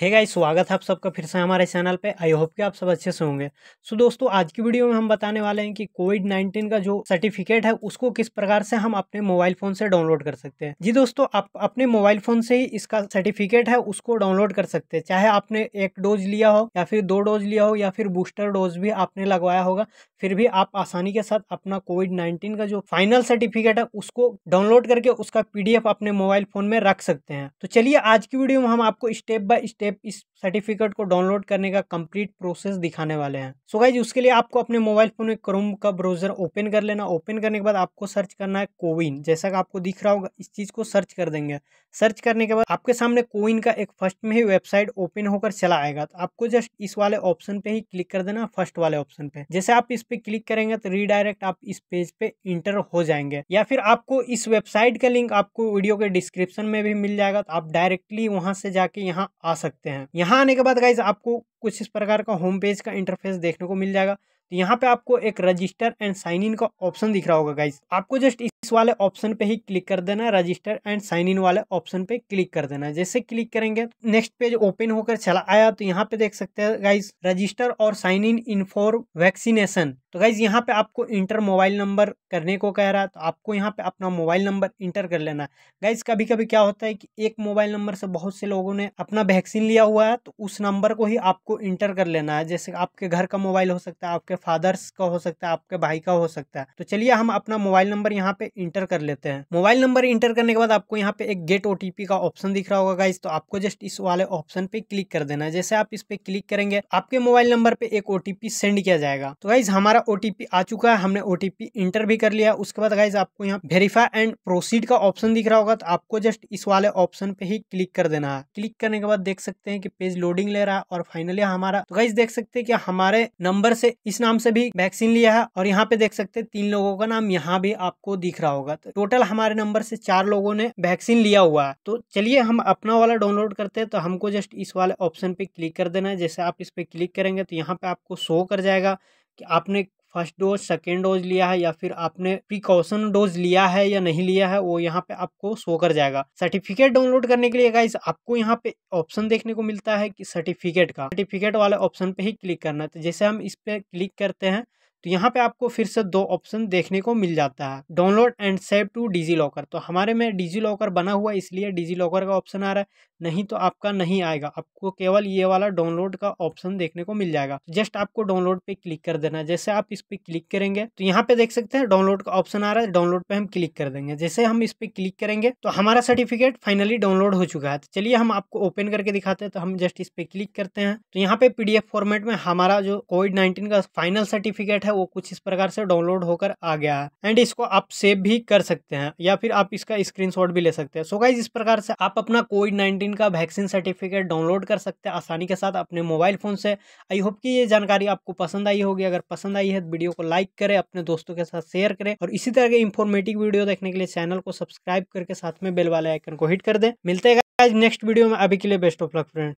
हे hey guys स्वागत है आप सबका फिर से हमारे चैनल पे आई होप कि आप सब अच्छे से होंगे सो so दोस्तों आज की वीडियो में हम बताने वाले हैं कि कोविड 19 का जो सर्टिफिकेट है उसको किस प्रकार से हम अपने मोबाइल फ़ोन से डाउनलोड कर सकते हैं जी दोस्तों आप अपने मोबाइल फ़ोन से ही इसका सर्टिफिकेट है उसको डाउनलोड कर सकते हैं चाहे आपने एक डोज लिया हो या फिर दो डोज लिया हो या फिर बूस्टर डोज भी आपने लगवाया होगा फिर भी आप आसानी के साथ अपना कोविड नाइन्टीन का जो फाइनल सर्टिफिकेट है उसको डाउनलोड करके उसका पी अपने मोबाइल फ़ोन में रख सकते हैं तो चलिए आज की वीडियो में हम आपको step by step es certificate को डाउनलोड करने का कंप्लीट प्रोसेस दिखाने वाले हैं सो so गाइज उसके लिए आपको अपने मोबाइल फोन में क्रोम का ब्राउजर ओपन कर लेना ओपन करने के बाद आपको सर्च करना है कोविन जैसा कि आपको दिख रहा होगा इस चीज़ को सर्च कर देंगे सर्च करने के बाद आपके सामने कोविन का एक फर्स्ट में ही वेबसाइट ओपन होकर चला आएगा तो आपको जस्ट इस वाले ऑप्शन पे ही क्लिक कर देना फर्स्ट वाले ऑप्शन पे जैसे आप इस पे क्लिक करेंगे तो रीडायरेक्ट आप इस पेज पे इंटर हो जाएंगे या फिर आपको इस वेबसाइट का लिंक आपको वीडियो के डिस्क्रिप्शन में भी मिल जाएगा तो आप डायरेक्टली वहां से जाके यहाँ आ सकते हैं यहाँ यहाँ आने के बाद गाइज आपको कुछ इस प्रकार का होम पेज का इंटरफेस देखने को मिल जाएगा तो यहाँ पे आपको एक रजिस्टर एंड साइन इन का ऑप्शन दिख रहा होगा गाइज आपको जस्ट इस वाले ऑप्शन पे ही क्लिक कर देना रजिस्टर एंड साइन इन वाले ऑप्शन पे क्लिक कर देना जैसे क्लिक करेंगे नेक्स्ट पेज ओपन होकर चला आया तो यहाँ पे देख सकते हैं गाइज रजिस्टर और sign in in for vaccination तो गाइज़ यहाँ पे आपको इंटर मोबाइल नंबर करने को कह रहा है तो आपको यहाँ पे अपना मोबाइल नंबर इंटर कर लेना है गाइज़ कभी कभी क्या होता है कि एक मोबाइल नंबर से बहुत से लोगों ने अपना वैक्सीन लिया हुआ है तो उस नंबर को ही आपको इंटर कर लेना है जैसे आपके घर का मोबाइल हो सकता है आपके फादर्स का हो सकता है आपके भाई का हो सकता है तो चलिए हम अपना मोबाइल नंबर यहाँ पे इंटर कर लेते हैं मोबाइल नंबर इंटर करने के बाद आपको यहाँ पे एक गेट ओ का ऑप्शन दिख रहा होगा गाइज तो आपको जस्ट इस वाले ऑप्शन पे क्लिक कर देना है जैसे आप इस पे क्लिक करेंगे आपके मोबाइल नंबर पे एक ओ सेंड किया जाएगा तो गाइज हमारा हमारा ओ आ चुका है हमने ओ इंटर भी कर लिया उसके बाद गाइज आपको यहाँ वेरीफाई एंड प्रोसीड का ऑप्शन दिख रहा होगा तो आपको जस्ट इस वाले ऑप्शन पे ही क्लिक कर देना है क्लिक करने के बाद देख सकते हैं कि पेज लोडिंग ले रहा है और फाइनली हमारा तो गाइज देख सकते हैं कि हमारे नंबर से इस नाम से भी वैक्सीन लिया है और यहाँ पे देख सकते हैं तीन लोगों का नाम यहाँ भी आपको दिख रहा होगा तो टोटल हमारे नंबर से चार लोगों ने वैक्सीन लिया हुआ है तो चलिए हम अपना वाला डाउनलोड करते हैं तो हमको जस्ट इस वाले ऑप्शन पे क्लिक कर देना है जैसे आप इस पे क्लिक करेंगे तो यहाँ पे आपको शो कर जाएगा कि आपने फर्स्ट डोज सेकेंड डोज लिया है या फिर आपने प्रिकॉशन डोज लिया है या नहीं लिया है वो यहाँ पे आपको शो कर जाएगा सर्टिफिकेट डाउनलोड करने के लिए गाइस आपको यहाँ पे ऑप्शन देखने को मिलता है कि सर्टिफिकेट का सर्टिफिकेट वाले ऑप्शन पे ही क्लिक करना है तो जैसे हम इस पर क्लिक करते हैं तो यहाँ पे आपको फिर से दो ऑप्शन देखने को मिल जाता है download and save to DigiLocker तो हमारे में डिजी लॉकर बना हुआ इसलिए डिजी लॉकर का ऑप्शन आ रहा है नहीं तो आपका नहीं आएगा आपको केवल ये वाला डाउनलोड का ऑप्शन देखने को मिल जाएगा जस्ट आपको डाउनलोड पे क्लिक कर देना जैसे आप इस पे क्लिक करेंगे तो यहाँ पे देख सकते हैं डाउनलोड का ऑप्शन आ रहा है डाउनलोड पे हम क्लिक कर देंगे जैसे हम इस पे क्लिक करेंगे तो हमारा सर्टिफिकेट फाइनली डाउनलोड हो चुका है तो चलिए हम आपको ओपन करके दिखाते हैं तो हम जस्ट इस पे क्लिक करते हैं तो यहाँ पे पीडीएफ फॉर्मेट में हमारा जो कोविड नाइन्टीन का फाइनल सर्टिफिकेट है वो कुछ इस प्रकार से डाउनलोड होकर आ गया है एंड इसको आप सेव भी कर सकते हैं या फिर आप इसका स्क्रीन भी ले सकते हैं सो गाइज इस प्रकार से आप अपना कोविड नाइन्टीन कोविन का वैक्सीन सर्टिफिकेट डाउनलोड कर सकते हैं आसानी के साथ अपने मोबाइल फ़ोन से आई होप कि ये जानकारी आपको पसंद आई होगी अगर पसंद आई है तो वीडियो को लाइक करें अपने दोस्तों के साथ शेयर करें और इसी तरह के इन्फॉर्मेटिव वीडियो देखने के लिए चैनल को सब्सक्राइब करके साथ में बेल वाले आइकन को हिट कर दें मिलते हैं नेक्स्ट वीडियो में अभी के लिए बेस्ट ऑफ लक फ्रेंड